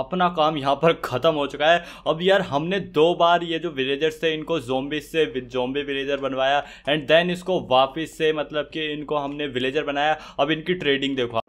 अपना काम यहाँ पर ख़त्म हो चुका है अब यार हमने दो बार ये जो विलेजर्स थे इनको जोम्बी से जोम्बी विलेजर बनवाया एंड देन इसको वापस से मतलब कि इनको हमने विलेजर बनाया अब इनकी ट्रेडिंग देखो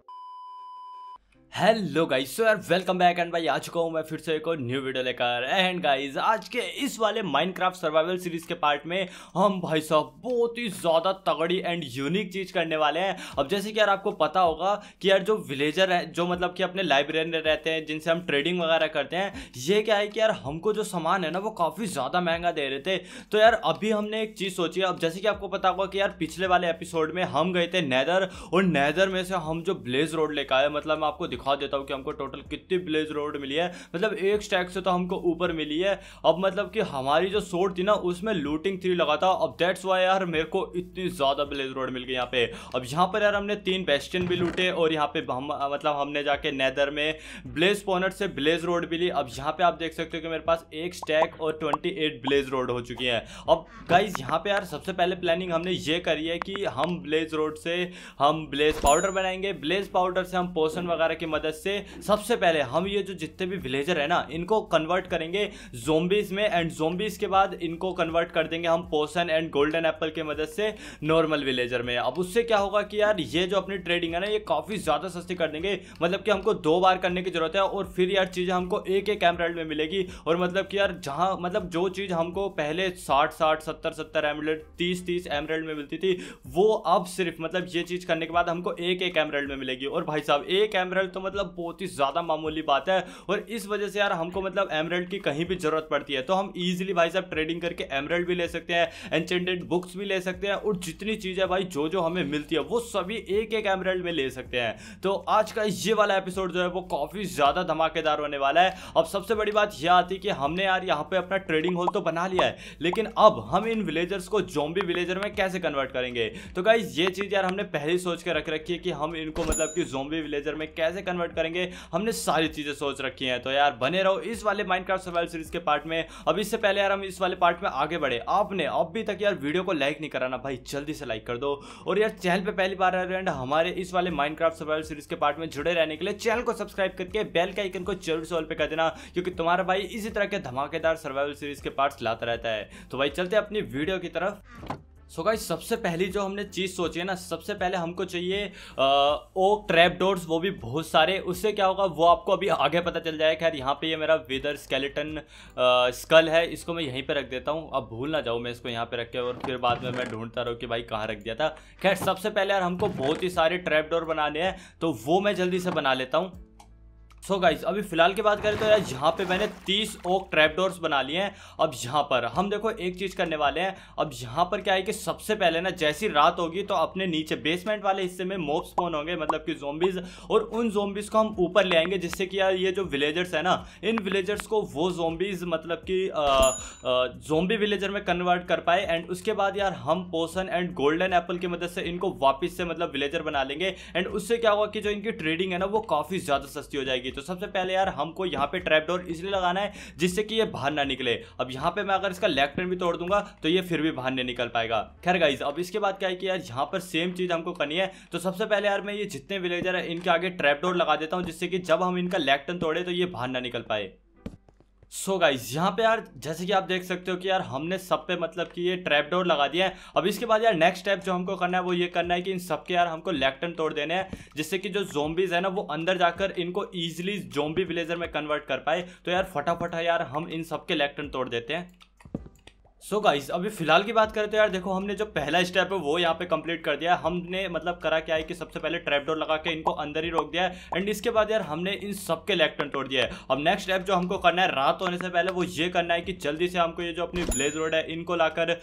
हेलो गाइस सो यार वेलकम बैक एंड भाई आ चुका हूँ मैं फिर से एक और न्यू वीडियो लेकर एंड गाइस आज के इस वाले माइनक्राफ्ट सर्वाइवल सीरीज के पार्ट में हम भाई साहब बहुत ही ज़्यादा तगड़ी एंड यूनिक चीज़ करने वाले हैं अब जैसे कि यार आपको पता होगा कि यार जो विलेजर है जो मतलब कि अपने लाइब्रेरी में रहते हैं जिनसे हम ट्रेडिंग वगैरह करते हैं ये क्या है कि यार हमको जो सामान है ना वो काफ़ी ज़्यादा महंगा दे रहे थे तो यार अभी हमने एक चीज़ सोची अब जैसे कि आपको पता होगा कि यार पिछले वाले एपिसोड में हम गए थे नैदर और नैदर में से हम जो ब्लेज रोड लेकर आए मतलब मैं आपको दिखा दिखा देता हूँ कि हमको टोटल कितनी ब्लेज रोड मिली है मतलब एक स्टैक से तो हमको ऊपर मिली है अब मतलब कि हमारी जो शोट थी ना उसमें लूटिंग थ्री लगा था अब दैट्स वाई यार मेरे को इतनी ज़्यादा ब्लेज रोड मिल गई यहाँ पे अब यहाँ पर यार हमने तीन बेस्टिन भी लूटे और यहाँ पे हम मतलब हमने जाके नैदर में ब्लेज पॉनर से ब्लेज रोड मिली अब यहाँ पर आप देख सकते हो कि मेरे पास एक स्टैक और ट्वेंटी ब्लेज रोड हो चुकी है अब गाइज यहाँ पर यार सबसे पहले प्लानिंग हमने ये करी है कि हम ब्लेज रोड से हम ब्लेज पाउडर बनाएंगे ब्लेज पाउडर से हम पोषण वगैरह की मदद से सबसे पहले हम ये जो जितने भी विलेजर है ना इनको कन्वर्ट करेंगे जोम्बिस में एंड जोम्बिस के बाद इनको कन्वर्ट कर देंगे हम पोसन एंड गोल्डन एप्पल के मदद से नॉर्मल विलेजर में अब उससे क्या होगा कि यार ये जो अपनी ट्रेडिंग है ना ये काफ़ी ज़्यादा सस्ती कर देंगे मतलब कि हमको दो बार करने की ज़रूरत है और फिर यार चीज़ें हमको एक एक एमरेल्ड में मिलेगी और मतलब कि यार जहां मतलब जो चीज़ हमको पहले साठ साठ सत्तर सत्तर एमरेल्ड तीस तीस एमरेल्ड में मिलती थी वो अब सिर्फ मतलब ये चीज़ करने के बाद हमको एक एक एमरेल्ड में मिलेगी और भाई साहब एक एमरेल्ड तो मतलब बहुत ही ज़्यादा मामूली बात है और इस वजह से यार हमको मतलब एमरल्ड की कहीं भी ज़रूरत पड़ती है तो हम इजिली भाई साहब ट्रेडिंग करके एमरल्ड भी ले सकते हैं एंचेंटेड बुक्स भी ले सकते हैं और जितनी चीज़ें भाई जो जो हमें मिलती है वो सभी एक एक एमरल्ड में ले सकते हैं तो आज का ये वाला एपिसोड जो है वो काफ़ी ज़्यादा धमाकेदार होने वाला है अब सबसे बड़ी बात यह आती कि हमने यार यहाँ पे अपना ट्रेडिंग हॉल तो बना लिया है लेकिन अब हम इन विलेजर्स को जोम्बी विलेजर में कैसे कन्वर्ट करेंगे तो गाइज ये चीज़ यार हमने पहले सोच के रख रखी है कि हम इनको मतलब कि जोम्बी विलेजर में कैसे कन्वर्ट कन्वर्ट करेंगे हमने सारी चीज़ें सोच रखी हैं तो यार बने रहो इस वाले माइनक्राफ्ट सर्वाइवल सीरीज के पार्ट में अब इससे पहले यार हम इस वाले पार्ट में आगे बढ़े आपने अभी तक यार वीडियो को लाइक नहीं कराना भाई जल्दी से लाइक कर दो और यार चैनल पर पहली बार आ रहे हैं हमारे इस वाले माइनक्राफ्ट सर्वाइवल सीरीज के पार्ट में जुड़े रहने के लिए चैनल को सब्सक्राइब करके बेल के आइकन को जरूर सॉल्व पे कर देना क्योंकि तुम्हारा भाई इसी तरह के धमाकेदार सर्वाइवल सीरीज के पार्ट्स लाता रहता है तो भाई चलते अपनी वीडियो की तरफ सो so गाइस सबसे पहली जो हमने चीज़ सोची है ना सबसे पहले हमको चाहिए ओ ट्रैप डोर्स वो भी बहुत सारे उससे क्या होगा वो आपको अभी आगे पता चल जाएगा खैर यहाँ पे ये मेरा विदर स्केलेटन स्कल है इसको मैं यहीं पे रख देता हूँ अब भूल ना जाऊँ मैं इसको यहाँ पे रख के और फिर बाद में मैं ढूंढता रहूँ कि भाई कहाँ रख दिया था खैर सबसे पहले यार हमको बहुत ही सारे ट्रैप डोर बनाने हैं तो वो मैं जल्दी से बना लेता हूँ सो so गाइज अभी फिलहाल की बात करें तो यार यहाँ पे मैंने 30 ओक ट्रैपडोर्स बना लिए हैं अब यहाँ पर हम देखो एक चीज़ करने वाले हैं अब यहाँ पर क्या है कि सबसे पहले ना जैसी रात होगी तो अपने नीचे बेसमेंट वाले हिस्से में मोब स्पोन होंगे मतलब कि जोम्बिज और उन जोम्बिज को हम ऊपर ले आएंगे जिससे कि यार ये जो विलेजर्स है ना इन विलेजर्स को वो जोम्बिज मतलब कि जोम्बी विलेजर में कन्वर्ट कर पाए एंड उसके बाद यार हम पोसन एंड गोल्डन एप्पल की मदद से इनको वापस से मतलब विलेजर बना लेंगे एंड उससे क्या होगा कि जो इनकी ट्रेडिंग है ना वो काफ़ी ज़्यादा सस्ती हो जाएगी तो सबसे पहले यार हमको यहाँ पे ट्रैप डोर इसलिए लगाना है जिससे कि ये बाहर ना निकले अब यहाँ पे मैं अगर इसका लेफ्टन भी तोड़ दूंगा तो ये फिर भी बाहर नहीं निकल पाएगा खैर गाइज अब इसके बाद क्या है कि यार यहाँ पर सेम चीज़ हमको करनी है तो सबसे पहले यार मैं ये जितने विलेजर है इनके आगे ट्रैप डोर लगा देता हूँ जिससे कि जब हम इनका लेफ्टन तोड़े तो ये बाहर ना निकल पाए सो so गाइज यहाँ पे यार जैसे कि आप देख सकते हो कि यार हमने सब पे मतलब कि ये ट्रैप डोर लगा दिया है अब इसके बाद यार नेक्स्ट स्टेप जो हमको करना है वो ये करना है कि इन सब के यार हमको लेक्टन तोड़ देने हैं जिससे कि जो जोम्बीज है ना वो अंदर जाकर इनको ईजिली जोम्बी विलेजर में कन्वर्ट कर पाए तो यार फटाफट यार हम इन सब के तोड़ देते हैं सो so गाइज अभी फिलहाल की बात करें तो यार देखो हमने जो पहला स्टेप है वो यहाँ पे कंप्लीट कर दिया हमने मतलब करा क्या है कि सबसे पहले ट्रैपडोर लगा के इनको अंदर ही रोक दिया है एंड इसके बाद यार हमने इन सबके लैक्टन तोड़ दिया है अब नेक्स्ट स्टेप जो हमको करना है रात होने से पहले वो ये करना है कि जल्दी से हमको ये जो अपनी ब्लेज रोड है इनको लाकर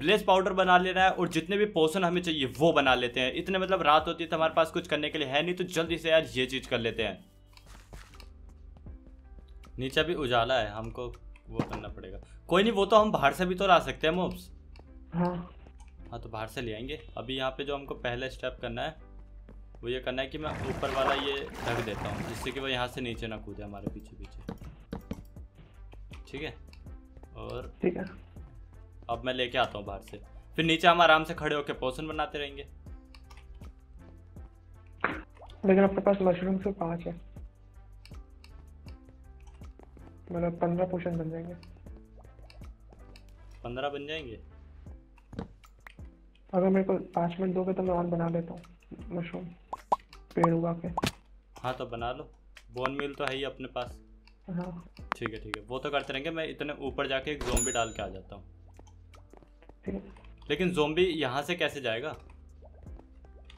ब्लेज पाउडर बना लेना है और जितने भी पोषण हमें चाहिए वो बना लेते हैं इतने मतलब रात होती है तो हमारे पास कुछ करने के लिए है नहीं तो जल्दी से यार ये चीज़ कर लेते हैं नीचे भी उजाला है हमको वो करना पड़ेगा कोई नहीं वो तो हम बाहर से भी तो ला सकते हैं मोब्स हाँ हाँ तो बाहर से ले आएंगे अभी यहाँ पे जो हमको पहला स्टेप करना है वो ये करना है कि मैं ऊपर वाला ये ढक देता हूँ जिससे कि वो यहाँ से नीचे ना कूदे हमारे पीछे पीछे ठीक है और ठीक है अब मैं लेके आता हूँ बाहर से फिर नीचे हम आराम से खड़े होकर पोषण बनाते रहेंगे लेकिन आपके पास मशरूम से पाँच है मतलब पंद्रह पोशन बन जाएंगे पंद्रह बन जाएंगे अगर मेरे को पाँच मिनट दोगे तो मैं और बना लेता हूँ मशरूम पेड़ उगा के हाँ तो बना लो बोन मिल तो है ही अपने पास हाँ ठीक है ठीक है वो तो करते रहेंगे मैं इतने ऊपर जाके एक जोम्बी डाल के आ जाता हूँ लेकिन जोम्बी यहाँ से कैसे जाएगा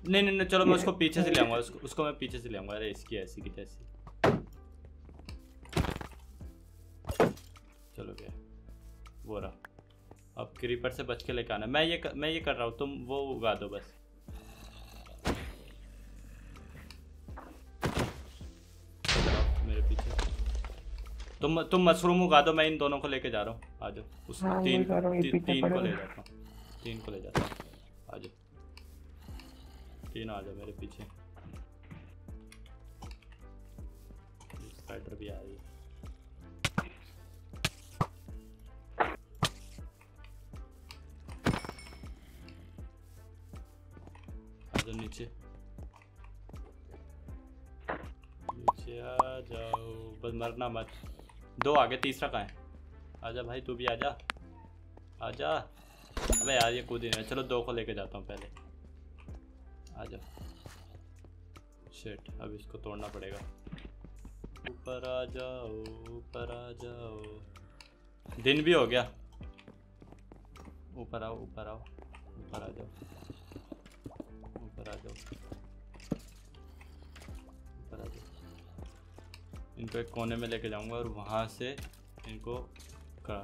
नहीं नहीं नहीं चलो मैं उसको पीछे से ले आऊँगा उसको उसको मैं पीछे से ले आऊँगा अरे इसकी ऐसी की तैसी वो रहा अब क्रीपर से बच के लेके आना मैं ये कर, मैं ये कर रहा हूँ तुम वो उगा दो बस मेरे पीछे तुम तुम मशरूम उगा दो मैं इन दोनों को लेके जा रहा हूँ आ जाओ उस हाँ, तीन ती, तीन को ले जाता हूँ तीन को ले जाता हूँ आ जाओ तीन आ जाओ मेरे पीछे स्पाइडर भी आ रही है जाओ नीचे नीचे आ जाओ बस मरना मत दो आगे तीसरा कहाँ है आजा भाई तू भी आजा आजा अबे यार ये कूद ही नहीं चलो दो को लेके जाता हूँ पहले आजा शेट अब इसको तोड़ना पड़ेगा ऊपर आ जाओ ऊपर आ जाओ दिन भी हो गया ऊपर आओ ऊपर आओ ऊपर आ जाओ आ जाओ ऊपर आ जाओ इनको एक कोने में लेके जाऊंगा और वहाँ से इनको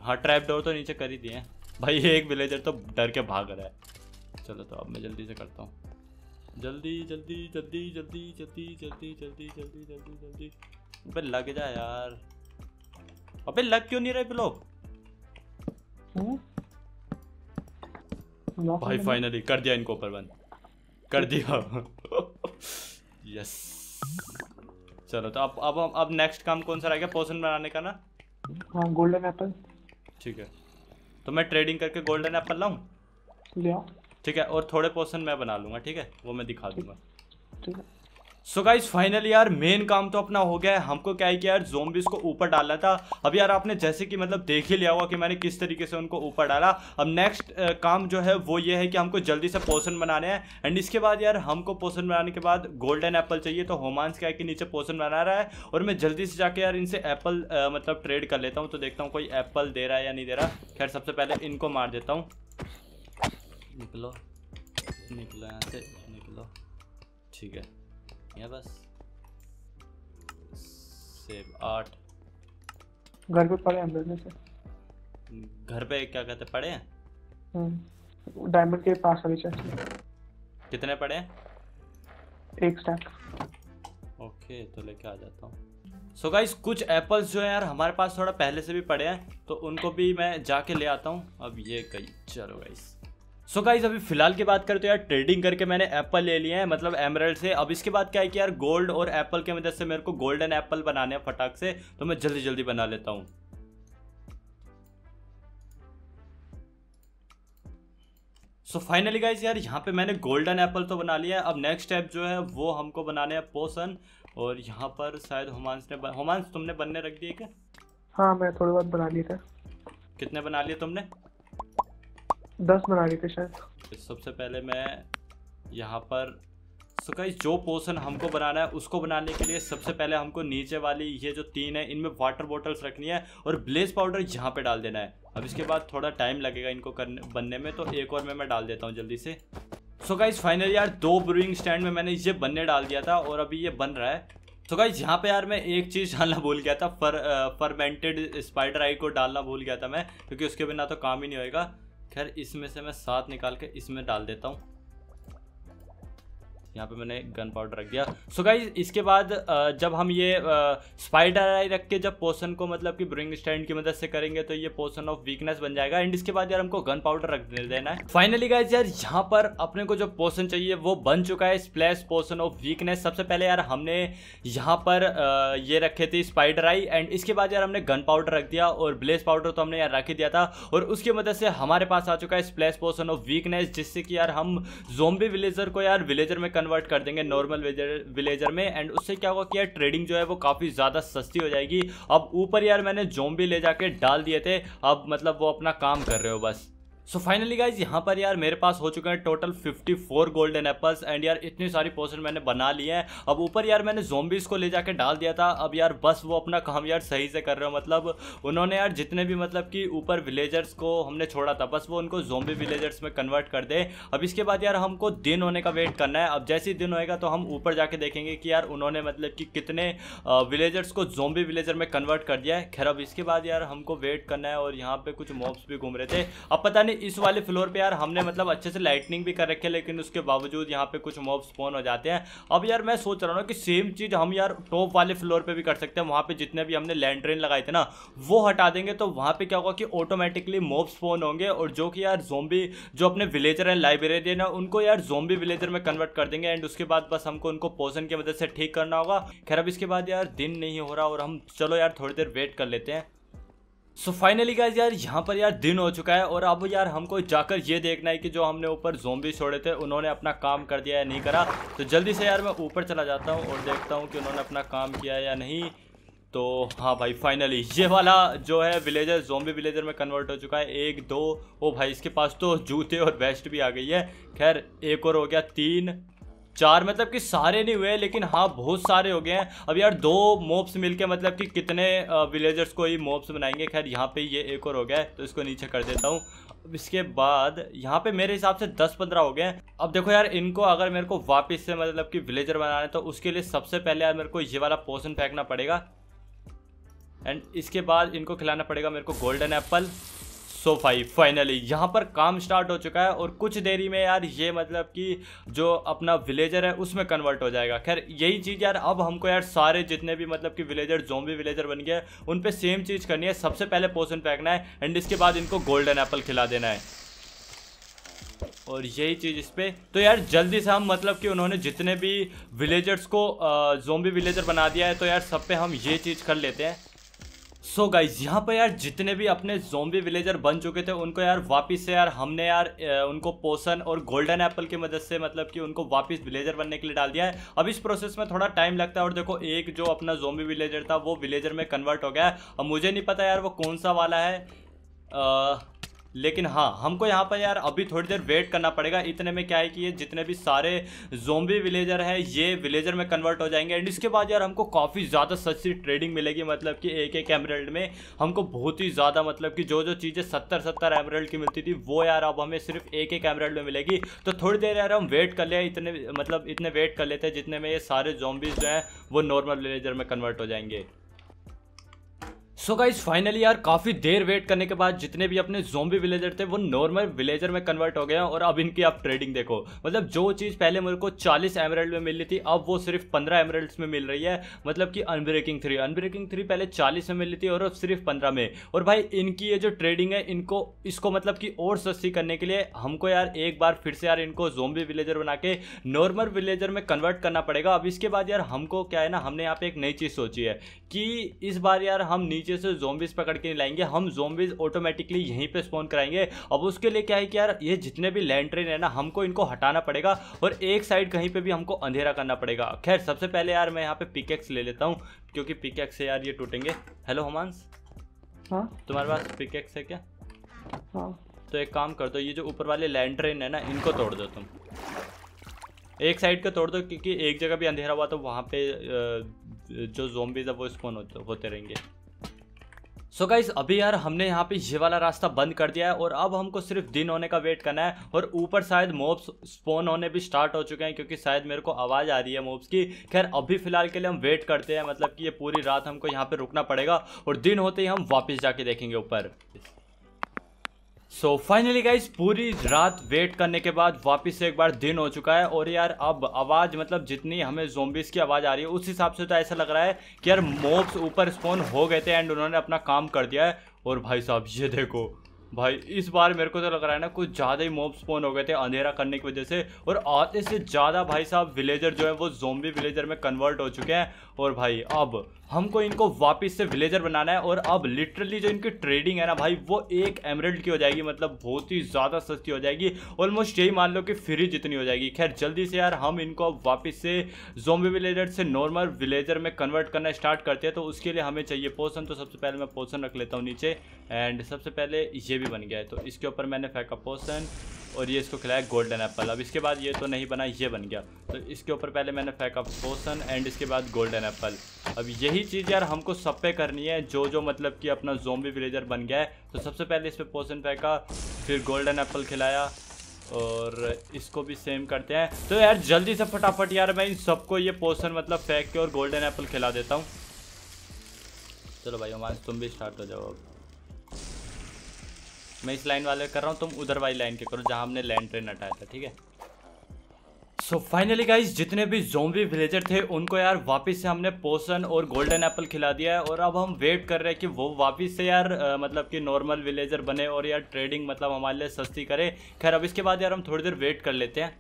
हाँ ट्रैप डोर तो नीचे कर ही दिए भाई एक विलेजर तो डर के भाग रहा है चलो तो अब मैं जल्दी से करता हूँ जल्दी जल्दी जल्दी जल्दी जल्दी जल्दी जल्दी जल्दी जल्दी जल्दी अबे लग जा यार अबे लग क्यों नहीं रहे लोग हम्म। भाई फाइनली कर दिया इनको ऊपर बंद कर दिया यस चलो तो अब अब अब नेक्स्ट काम कौन सा गया पोषण बनाने का ना हाँ गोल्डन एप्पल ठीक है तो मैं ट्रेडिंग करके गोल्डन एप्पल लाऊं ले ठीक है और थोड़े पोषण मैं बना लूंगा ठीक है वो मैं दिखा दूंगा ठीक है सो गाइज फाइनली यार मेन काम तो अपना हो गया है हमको क्या है कि यार जोम्बिस को ऊपर डालना था अब यार आपने जैसे कि मतलब देख ही लिया होगा कि मैंने किस तरीके से उनको ऊपर डाला अब नेक्स्ट काम जो है वो ये है कि हमको जल्दी से पोषण बनाने हैं एंड इसके बाद यार हमको पोषण बनाने के बाद गोल्डन एप्पल चाहिए तो होमांस क्या है कि नीचे पोषण बना रहा है और मैं जल्दी से जाके यार इनसे एप्पल मतलब ट्रेड कर लेता हूँ तो देखता हूँ कोई एप्पल दे रहा है या नहीं दे रहा खैर सबसे पहले इनको मार देता हूँ निकलो निकलो यहाँ से निकलो ठीक है होती हैं बस सेव आठ घर पे पड़े हैं में से घर पे क्या कहते हैं पड़े हैं डायमंड हम्म, के पास वाली चेस्ट कितने पड़े हैं एक स्टैक ओके तो लेके आ जाता हूँ सो गाइस कुछ एप्पल्स जो हैं यार हमारे पास थोड़ा पहले से भी पड़े हैं तो उनको भी मैं जाके ले आता हूँ अब ये गई चलो गाइस सो गाइज अभी फिलहाल की बात करें तो यार ट्रेडिंग करके मैंने एप्पल ले लिया है मतलब एमरल्ड से अब इसके बाद क्या है कि यार गोल्ड और एप्पल की मदद से मेरे को गोल्डन एप्पल बनाने हैं फटाक से तो मैं जल्दी जल्दी बना लेता हूँ सो फाइनली गाइज यार यहाँ पे मैंने गोल्डन एप्पल तो बना लिया है अब नेक्स्ट स्टेप जो है वो हमको बनाने हैं पोसन और यहाँ पर शायद होमांस ने होमांस तुमने बनने रख दिए क्या हाँ मैं थोड़ी बहुत बना लिया था कितने बना लिए तुमने दस बना रही शायद तो सबसे पहले मैं यहाँ पर सो so जो पोर्सन हमको बनाना है उसको बनाने के लिए सबसे पहले हमको नीचे वाली ये जो तीन है इनमें वाटर बॉटल्स रखनी है और ब्लेस पाउडर यहाँ पे डाल देना है अब इसके बाद थोड़ा टाइम लगेगा इनको करने बनने में तो एक और में मैं डाल देता हूँ जल्दी से सो so गाइज फाइनली यार दो ब्रूइंग स्टैंड में मैंने ये बनने डाल दिया था और अभी ये बन रहा है सो so गाइज यहाँ पे यार मैं एक चीज़ डालना भूल गया था फर फर्मेंटेड स्पाइडर आई को डालना भूल गया था मैं क्योंकि उसके बिना तो काम ही नहीं होएगा खैर इसमें से मैं सात निकाल के इसमें डाल देता हूँ यहाँ पे मैंने गन पाउडर रख दिया सो so गाइज इसके बाद जब हम ये स्पाइडर आई रख के जब पोशन को मतलब कि ब्रिंग स्टैंड की मदद से करेंगे तो ये पोशन ऑफ वीकनेस बन जाएगा एंड इसके बाद यार हमको गन पाउडर रख देना है फाइनली गाइज यार यहाँ पर अपने को जो पोशन चाहिए वो बन चुका है स्प्लैश पोशन ऑफ वीकनेस सबसे पहले यार हमने यहाँ पर ये रखे थे स्पाइडर आई एंड इसके बाद यार हमने गन पाउडर रख दिया और ब्लेस पाउडर तो हमने यार रख ही दिया था और उसकी मदद से हमारे पास आ चुका है स्प्लैश पोशन ऑफ वीकनेस जिससे कि यार हम जोम्बी विलेजर को यार विलेजर में कन्वर्ट कर देंगे नॉर्मल विलेजर में एंड उससे क्या होगा कि यार ट्रेडिंग जो है वो काफ़ी ज़्यादा सस्ती हो जाएगी अब ऊपर यार मैंने जोम ले जाके डाल दिए थे अब मतलब वो अपना काम कर रहे हो बस सो फाइनली गाइज यहाँ पर यार मेरे पास हो चुका है टोटल 54 गोल्डन एप्पल्स एंड यार इतनी सारी पोस्टर मैंने बना लिए हैं अब ऊपर यार मैंने जोम्बिस को ले जाके डाल दिया था अब यार बस वो अपना काम यार सही से कर रहे हो मतलब उन्होंने यार जितने भी मतलब कि ऊपर विलेजर्स को हमने छोड़ा था बस वो उनको जोम्बी विलेजर्स में कन्वर्ट कर दे अब इसके बाद यार हमको दिन होने का वेट करना है अब जैसे ही दिन होएगा तो हम ऊपर जाके देखेंगे कि यार उन्होंने मतलब कि कितने विलेजर्स को जोम्बी विलेजर में कन्वर्ट कर दिया है खैर अब इसके बाद यार हमको वेट करना है और यहाँ पर कुछ मॉब्स भी घूम रहे थे अब पता नहीं इस वाले फ्लोर पे यार हमने मतलब अच्छे से लाइटनिंग भी कर रखी है लेकिन उसके बावजूद यहाँ पे कुछ मॉब स्पॉन हो जाते हैं अब यार मैं सोच रहा हूँ कि सेम चीज़ हम यार टॉप वाले फ्लोर पे भी कर सकते हैं वहाँ पे जितने भी हमने लैंड्रेन लगाए थे ना वो हटा देंगे तो वहाँ पे क्या होगा कि ऑटोमेटिकली मॉब स्पॉन होंगे और जो कि यार जोम्बी जो अपने विलेजर हैं लाइब्रेरियन है उनको यार जोम्बी विलेजर में कन्वर्ट कर देंगे एंड उसके बाद बस हमको उनको पोषण की मदद से ठीक करना होगा खैर अब इसके बाद यार दिन नहीं हो रहा और हम चलो यार थोड़ी देर वेट कर लेते हैं सो फाइनली गाइज यार यहाँ पर यार दिन हो चुका है और अब यार हमको जाकर ये देखना है कि जो हमने ऊपर जोम्बी छोड़े थे उन्होंने अपना काम कर दिया या नहीं करा तो जल्दी से यार मैं ऊपर चला जाता हूँ और देखता हूँ कि उन्होंने अपना काम किया या नहीं तो हाँ भाई फाइनली ये वाला जो है विलेजर जोम्बी विलेजर में कन्वर्ट हो चुका है एक दो ओ भाई इसके पास तो जूते और बेस्ट भी आ गई है खैर एक और हो गया तीन चार मतलब कि सारे नहीं हुए लेकिन हाँ बहुत सारे हो गए हैं अब यार दो मोब्स मिलके मतलब कि कितने विलेजर्स को ये मोब्स बनाएंगे खैर यहाँ पे ये एक और हो गया है तो इसको नीचे कर देता हूँ अब इसके बाद यहाँ पे मेरे हिसाब से दस पंद्रह हो गए हैं अब देखो यार इनको अगर मेरे को वापस से मतलब कि विलेजर बनाना है तो उसके लिए सबसे पहले यार मेरे को ये वाला पोषण फेंकना पड़ेगा एंड इसके बाद इनको खिलाना पड़ेगा मेरे को golden apple so five finally यहाँ पर काम स्टार्ट हो चुका है और कुछ देरी में यार ये मतलब कि जो अपना विलेजर है उसमें कन्वर्ट हो जाएगा खैर यही चीज़ यार अब हमको यार सारे जितने भी मतलब कि विलेजर जोम्बी विलेजर बन गए उन पर सेम चीज़ करनी है सबसे पहले पोषण फेंकना है एंड इसके बाद इनको गोल्डन एप्पल खिला देना है और यही चीज़ इस पर तो यार जल्दी से हम मतलब कि उन्होंने जितने भी विलेजर्स को जोम्बी विलेजर बना दिया है तो यार सब पे हम ये चीज़ कर लेते हैं सो so गाइज यहाँ पर यार जितने भी अपने जोम्बी विलेजर बन चुके थे उनको यार वापस से यार हमने यार उनको पोषण और गोल्डन एप्पल की मदद से मतलब कि उनको वापस विलेजर बनने के लिए डाल दिया है अब इस प्रोसेस में थोड़ा टाइम लगता है और देखो एक जो अपना जोम्बी विलेजर था वो विलेजर में कन्वर्ट हो गया है अब मुझे नहीं पता यार वो कौन सा वाला है आ, लेकिन हाँ हमको यहाँ पर यार अभी थोड़ी देर वेट करना पड़ेगा इतने में क्या है कि ये जितने भी सारे जोम्बी विलेजर है ये विलेजर में कन्वर्ट हो जाएंगे एंड इसके बाद यार हमको काफ़ी ज़्यादा सस्ती ट्रेडिंग मिलेगी मतलब कि एक एक एमरल्ड में हमको बहुत ही ज़्यादा मतलब कि जो जो चीज़ें सत्तर सत्तर एमरल्ड की मिलती थी वो यार अब हमें सिर्फ एक एक एमरल्ड में मिलेगी तो थोड़ी देर यार हम वेट कर ले इतने मतलब इतने वेट कर लेते हैं जितने में ये सारे जोम्बीज जो हैं वो नॉर्मल विलेजर में कन्वर्ट हो जाएंगे सो गाइज फाइनली यार काफ़ी देर वेट करने के बाद जितने भी अपने जोम्बी विलेजर थे वो नॉर्मल विलेजर में कन्वर्ट हो गए हैं और अब इनकी आप ट्रेडिंग देखो मतलब जो चीज़ पहले मेरे को 40 एमरल्ड में मिल रही थी अब वो सिर्फ 15 एमरल्ड्स में मिल रही है मतलब कि अनब्रेकिंग थ्री अनब्रेकिंग थ्री पहले चालीस में मिल रही थी और अब सिर्फ पंद्रह में और भाई इनकी ये जो ट्रेडिंग है इनको इसको मतलब कि और सस्ती करने के लिए हमको यार एक बार फिर से यार इनको जोम्बी विलेजर बना के नॉर्मल विलेजर में कन्वर्ट करना पड़ेगा अब इसके बाद यार हमको क्या है ना हमने यहाँ पे एक नई चीज़ सोची है कि इस बार यार हम नीचे नीचे से जोम्बिस पकड़ के लाएंगे हम जोम्बिस ऑटोमेटिकली यहीं पर स्पॉन कराएंगे अब उसके लिए क्या है कि यार ये जितने भी लैंड्रेन है ना हमको इनको हटाना पड़ेगा और एक साइड कहीं पर भी हमको अंधेरा करना पड़ेगा खैर सबसे पहले यार मैं यहाँ पे पिकेक्स ले लेता हूँ क्योंकि पिकेक्स से यार ये टूटेंगे हेलो हमांस हाँ तुम्हारे पास पिकेक्स है क्या हाँ तो एक काम कर दो ये जो ऊपर वाले लैंड्रेन है ना इनको तोड़ दो तुम एक साइड का तोड़ दो क्योंकि एक जगह भी अंधेरा हुआ तो वहाँ पे जो जोम्बीज है वो स्पोन होते रहेंगे सो so गाइज अभी यार हमने यहाँ पे ये वाला रास्ता बंद कर दिया है और अब हमको सिर्फ दिन होने का वेट करना है और ऊपर शायद मोब्स स्पोन होने भी स्टार्ट हो चुके हैं क्योंकि शायद मेरे को आवाज़ आ रही है मोब्स की खैर अभी फिलहाल के लिए हम वेट करते हैं मतलब कि ये पूरी रात हमको यहाँ पे रुकना पड़ेगा और दिन होते ही हम वापस जाके देखेंगे ऊपर सो फाइनली गाइज पूरी रात वेट करने के बाद वापस एक बार दिन हो चुका है और यार अब आवाज़ मतलब जितनी हमें जोम्बिस की आवाज़ आ रही है उस हिसाब से तो ऐसा लग रहा है कि यार मोब्स ऊपर स्पोन हो गए थे एंड उन्होंने अपना काम कर दिया है और भाई साहब ये देखो भाई इस बार मेरे को तो लग रहा है ना कुछ ज़्यादा ही मोब स्पोन हो गए थे अंधेरा करने की वजह से और आधे से ज़्यादा भाई साहब विलेजर जो है वो जोम्बी विलेजर में कन्वर्ट हो चुके हैं और भाई अब हमको इनको वापस से विलेजर बनाना है और अब लिटरली जो इनकी ट्रेडिंग है ना भाई वो एक एमरल्ड की हो जाएगी मतलब बहुत ही ज़्यादा सस्ती हो जाएगी ऑलमोस्ट यही मान लो कि फ्री जितनी हो जाएगी खैर जल्दी से यार हम इनको अब वापस से जोम्बे विलेजर से नॉर्मल विलेजर में कन्वर्ट करना स्टार्ट करते हैं तो उसके लिए हमें चाहिए पोषण तो सबसे पहले मैं पोषण रख लेता हूँ नीचे एंड सबसे पहले ये भी बन गया है तो इसके ऊपर मैंने फेंका पोषण और ये इसको खिलाया गोल्डन एप्पल अब इसके बाद ये तो नहीं बना ये बन गया तो इसके ऊपर पहले मैंने फेंका पोषण एंड इसके बाद गोल्डन एप्पल अब यही वही चीज़ यार हमको सब पे करनी है जो जो मतलब कि अपना जोम्बी विलेजर बन गया है तो सबसे पहले इस पर पोषण फेंका फिर गोल्डन एप्पल खिलाया और इसको भी सेम करते हैं तो यार जल्दी से फटाफट यार मैं इन सबको ये पोषण मतलब फेंक के और गोल्डन एप्पल खिला देता हूँ चलो भाई हमारे तुम भी स्टार्ट हो जाओ अब मैं इस लाइन वाले कर रहा हूँ तुम उधर वाली लाइन के करो जहाँ हमने लैंड ट्रेन हटाया था ठीक है सो फाइनली गाइज जितने भी जोम्बी विलेजर थे उनको यार वापस से हमने पोषण और गोल्डन एप्पल खिला दिया है और अब हम वेट कर रहे हैं कि वो वापस से यार आ, मतलब कि नॉर्मल विलेजर बने और यार ट्रेडिंग मतलब हमारे लिए सस्ती करे खैर अब इसके बाद यार हम थोड़ी देर वेट कर लेते हैं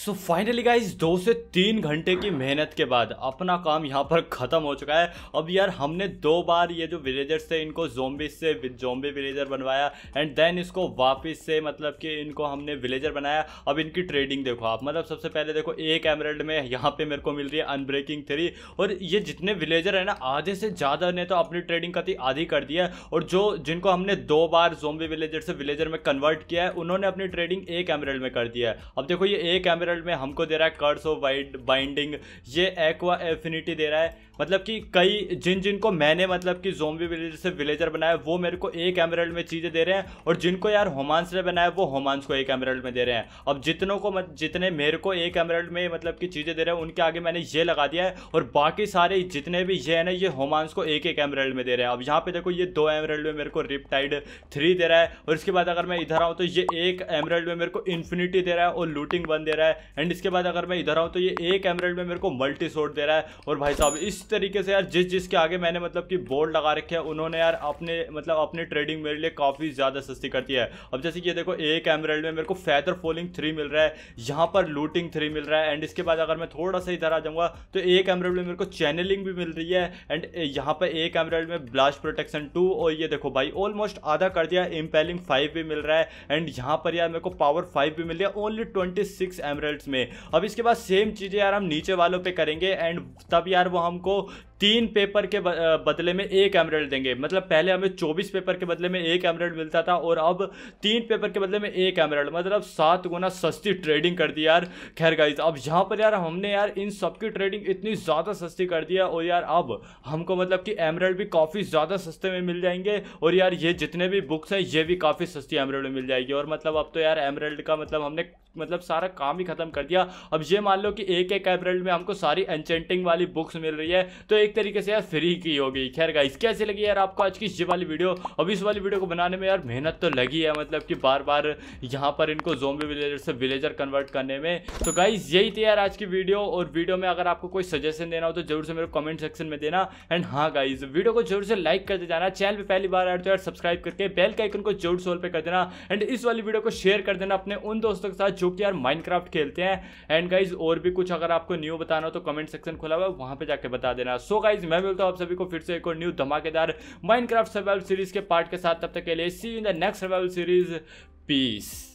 सो फाइनली गाइज दो से तीन घंटे की मेहनत के बाद अपना काम यहाँ पर ख़त्म हो चुका है अब यार हमने दो बार ये जो विलेजर्स थे इनको जोम्बिस से जोम्बे विलेजर बनवाया एंड देन इसको वापस से मतलब कि इनको हमने विलेजर बनाया अब इनकी ट्रेडिंग देखो आप मतलब सबसे पहले देखो एक एमरल्ड में यहाँ पे मेरे को मिल रही है अनब्रेकिंग थ्री और ये जितने विलेजर हैं ना आधे से ज़्यादा ने तो अपनी ट्रेडिंग कति आधी कर दिया है और जो जिनको हमने दो बार जोम्बे विलेजर से विलेजर में कन्वर्ट किया है उन्होंने अपनी ट्रेडिंग एक एमरल्ड में कर दिया है अब देखो ये एक एमरल्ड हेरल्ड में हमको दे रहा है कर्स ऑफ बाइंडिंग ये एक्वा एफिनिटी दे रहा है मतलब कि कई जिन जिनको मैंने मतलब कि जोम्बी विलेज से विलेजर बनाया वो मेरे को एक एमरल्ड में चीज़ें दे रहे हैं और जिनको यार होमांस ने बनाया वो होमांस को एक एमरल्ड में दे रहे हैं अब जितनों को मत, जितने मेरे को एक एमरल्ड में मतलब कि चीज़ें दे रहे हैं उनके आगे मैंने ये लगा दिया है और बाकी सारे जितने भी ये हैं ना ये होमांस को एक एक एमरल्ड में दे रहे हैं अब यहाँ पर देखो ये दो एमरल्ड में मेरे को रिपटाइड थ्री दे रहा है और इसके बाद अगर मैं इधर आऊँ तो ये एक एमरल्ड में मेरे को इन्फिनिटी दे रहा है और लूटिंग वन दे रहा है एंड इसके बाद अगर मैं इधर आऊँ तो ये एक एमरल्ड में मेरे को मल्टी सोट दे रहा है और भाई साहब इस तरीके से यार जिस जिसके आगे मैंने मतलब कि बोर्ड लगा रखे हैं उन्होंने यार अपने मतलब अपने ट्रेडिंग मेरे लिए काफ़ी ज़्यादा सस्ती करती है अब जैसे ये देखो एक एमरेल्ड में मेरे को फैदर फॉलिंग थ्री मिल रहा है यहाँ पर लूटिंग थ्री मिल रहा है एंड इसके बाद अगर मैं थोड़ा सा इधर आ जाऊँगा तो एक एमरेल्ड में मेरे को चैनलिंग भी मिल रही है एंड यहाँ पर एक एमरेल्ड में ब्लास्ट प्रोटेक्शन टू और ये देखो भाई ऑलमोस्ट आधा कर दिया इम्पेलिंग फाइव भी मिल रहा है एंड यहाँ पर यार मेरे को पावर फाइव भी मिल रहा है ओनली ट्वेंटी सिक्स एमरेल्ड्स में अब इसके बाद सेम चीज़ें यार हम नीचे वालों पर करेंगे एंड तब यार वो हमको people तीन पेपर के बदले में एक एमरेल्ड देंगे मतलब पहले हमें चौबीस पेपर के बदले में एक एमरेड मिलता था और अब तीन पेपर के बदले में एक एमरेल्ड मतलब सात गुना सस्ती ट्रेडिंग कर दी यार खैर गाइज अब यहाँ पर यार हमने यार इन सब की ट्रेडिंग इतनी ज़्यादा सस्ती कर दिया और यार अब हमको मतलब कि एमरेल्ड भी काफ़ी ज़्यादा सस्ते में मिल जाएंगे और यार ये जितने भी बुक्स हैं ये भी काफ़ी सस्ती एमरेल्ड में मिल जाएगी और मतलब अब तो यार एमरेल्ड का मतलब हमने मतलब सारा काम ही खत्म कर दिया अब ये मान लो कि एक एक एमरेड में हमको सारी एंचेंटिंग वाली बुक्स मिल रही है तो एक एक तरीके से यार फ्री की हो गई खैर गाइस कैसे लगी यार आपको आज की वाली वीडियो अब इस वाली वीडियो को बनाने में यार मेहनत तो लगी है मतलब कि बार बार यहाँ पर इनको जोम्बे विलेजर से विलेजर कन्वर्ट करने में तो गाइस यही थी यार आज की वीडियो और वीडियो में अगर आपको कोई सजेशन देना हो तो जरूर से मेरे कॉमेंट सेक्शन में देना एंड हाँ गाइज वीडियो को जरूर से लाइक करते जाना चैनल पर पहली बार आए तो यार सब्सक्राइब करके बेल का आइकन को जरूर सोल पर कर देना एंड इस वाली वीडियो को शेयर कर देना अपने उन दोस्तों के साथ जो कि यार माइनक्राफ्ट खेलते हैं एंड गाइज और भी कुछ अगर आपको न्यू बताना हो तो कमेंट सेक्शन खुला हुआ है वहाँ पर जाकर बता देना सो गाइज मैं मिलता हूँ आप सभी को फिर से एक और न्यू धमाकेदार माइनक्राफ्ट सर्वाइवल सीरीज के पार्ट के साथ तब तक के लिए see in the next survival series piece